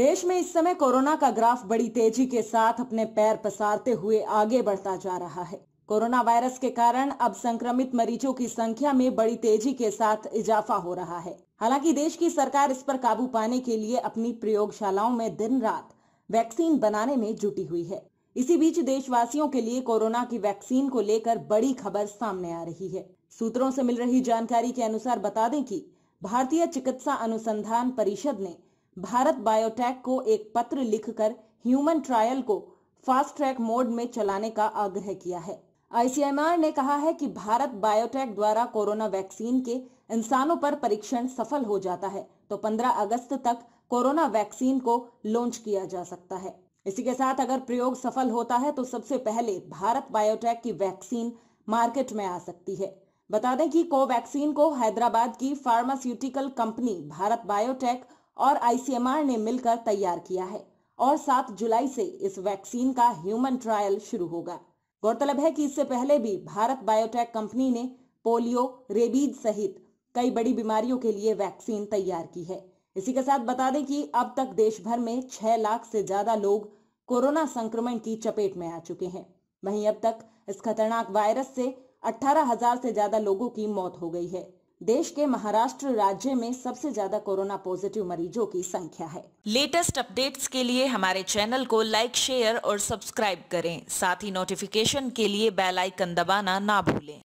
देश में इस समय कोरोना का ग्राफ बड़ी तेजी के साथ अपने पैर पसारते हुए आगे बढ़ता जा रहा है कोरोना वायरस के कारण अब संक्रमित मरीजों की संख्या में बड़ी तेजी के साथ इजाफा हो रहा है हालांकि देश की सरकार इस पर काबू पाने के लिए अपनी प्रयोगशालाओं में दिन रात वैक्सीन बनाने में जुटी हुई है इसी बीच देशवासियों के लिए कोरोना की वैक्सीन को लेकर बड़ी खबर सामने आ रही है सूत्रों से मिल रही जानकारी के अनुसार बता दें कि भारतीय चिकित्सा अनुसंधान परिषद ने भारत बायोटेक को एक पत्र लिखकर ह्यूमन ट्रायल को फास्ट ट्रैक मोड में चलाने का आग्रह किया है आईसीएमआर ने कहा है कि भारत बायोटेक द्वारा कोरोना वैक्सीन के इंसानों पर परीक्षण सफल हो जाता है तो 15 अगस्त तक कोरोना वैक्सीन को लॉन्च किया जा सकता है इसी के साथ अगर प्रयोग सफल होता है तो सबसे पहले भारत बायोटेक की वैक्सीन मार्केट में आ सकती है बता दें कि कोवैक्सीन को हैदराबाद की फार्मास्यूटिकल कंपनी भारत बायोटेक और आईसीएमआर ने मिलकर तैयार किया है और 7 जुलाई से इस वैक्सीन का ह्यूमन ट्रायल शुरू होगा गौरतलब है कि इससे पहले भी भारत बायोटेक कंपनी ने पोलियो रेबीज सहित कई बड़ी बीमारियों के लिए वैक्सीन तैयार की है इसी के साथ बता दें कि अब तक देश भर में छह लाख से ज्यादा लोग कोरोना संक्रमण की चपेट में आ चुके हैं वहीं अब तक इस खतरनाक वायरस से 18,000 से ज्यादा लोगों की मौत हो गई है देश के महाराष्ट्र राज्य में सबसे ज्यादा कोरोना पॉजिटिव मरीजों की संख्या है लेटेस्ट अपडेट्स के लिए हमारे चैनल को लाइक शेयर और सब्सक्राइब करें साथ ही नोटिफिकेशन के लिए बेल आइकन दबाना ना भूलें